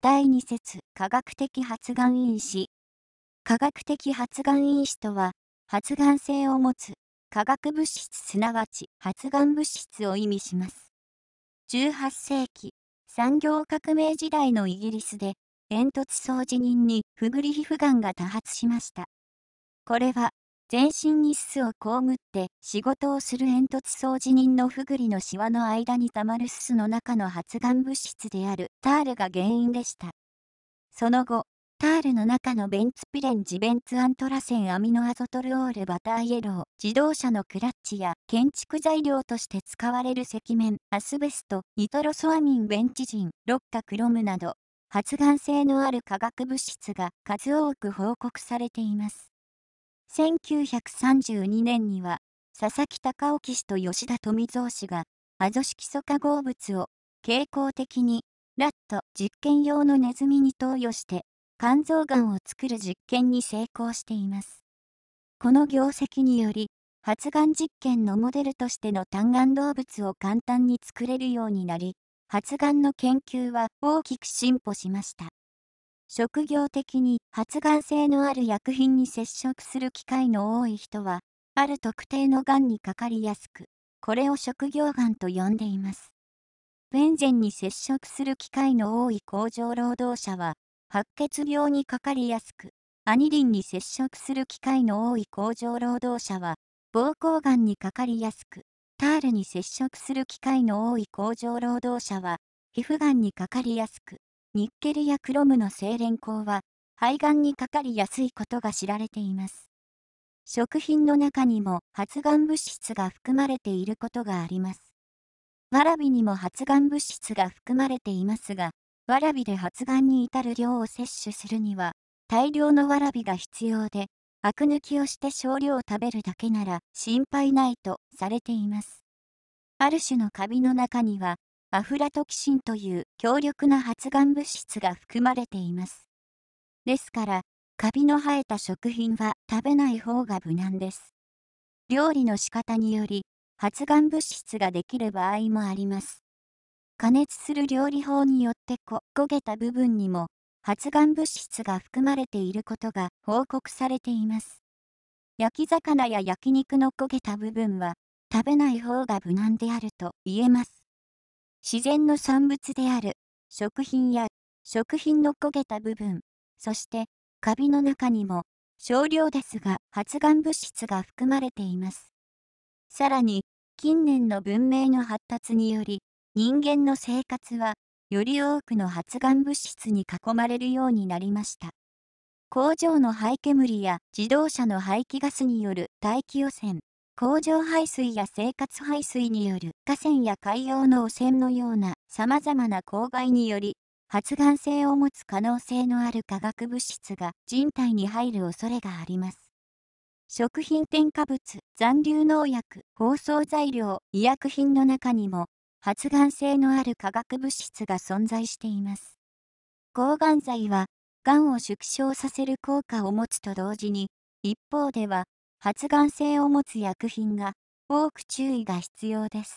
第2節科学的発がん因子科学的発がん因子とは発がん性を持つ化学物質すなわち発がん物質を意味します18世紀産業革命時代のイギリスで煙突掃除人にフグリ皮膚がんが多発しましたこれは全身にすすをこむって仕事をする煙突掃除人のふぐりのしわの間にたまるすすの中の発がん物質であるタールが原因でした。その後、タールの中のベンツピレンジベンツアントラセンアミノアゾトルオールバターイエロー、自動車のクラッチや建築材料として使われる石面アスベスト、ニトロソアミンベンチジン、ロッカクロムなど、発がん性のある化学物質が数多く報告されています。1932年には佐々木隆興氏と吉田富蔵氏がアゾ色素化合物を傾向的にラット実験用のネズミに投与して肝臓がんを作る実験に成功しています。この業績により発がん実験のモデルとしての単がん動物を簡単に作れるようになり発がんの研究は大きく進歩しました。職業的に発がん性のある薬品に接触する機会の多い人は、ある特定のがんにかかりやすく、これを職業がんと呼んでいます。ベンゼンに接触する機会の多い工場労働者は、白血病にかかりやすく、アニリンに接触する機会の多い工場労働者は、膀胱がんにかかりやすく、タールに接触する機会の多い工場労働者は、皮膚がんにかかりやすく、ニッケルやクロムの精錬鋼は肺がんにかかりやすいことが知られています。食品の中にも発がん物質が含まれていることがあります。わらびにも発がん物質が含まれていますが、わらびで発がんに至る量を摂取するには、大量のわらびが必要で、アク抜きをして少量を食べるだけなら心配ないとされています。ある種のカビの中には、アフラトキシンという強力な発がん物質が含まれています。ですから、カビの生えた食品は食べない方が無難です。料理の仕方により、発がん物質ができる場合もあります。加熱する料理法によってこ焦げた部分にも発がん物質が含まれていることが報告されています。焼き魚や焼肉の焦げた部分は食べない方が無難であると言えます。自然の産物である食品や食品の焦げた部分、そしてカビの中にも少量ですが発がん物質が含まれています。さらに近年の文明の発達により人間の生活はより多くの発がん物質に囲まれるようになりました。工場の廃煙や自動車の排気ガスによる大気汚染、工場排水や生活排水による河川や海洋の汚染のような様々な公害により、発がん性を持つ可能性のある化学物質が人体に入る恐れがあります。食品添加物、残留農薬、包装材料、医薬品の中にも、発がん性のある化学物質が存在しています。抗がん剤は、がんを縮小させる効果を持つと同時に、一方では、発がん性を持つ薬品が多く注意が必要です。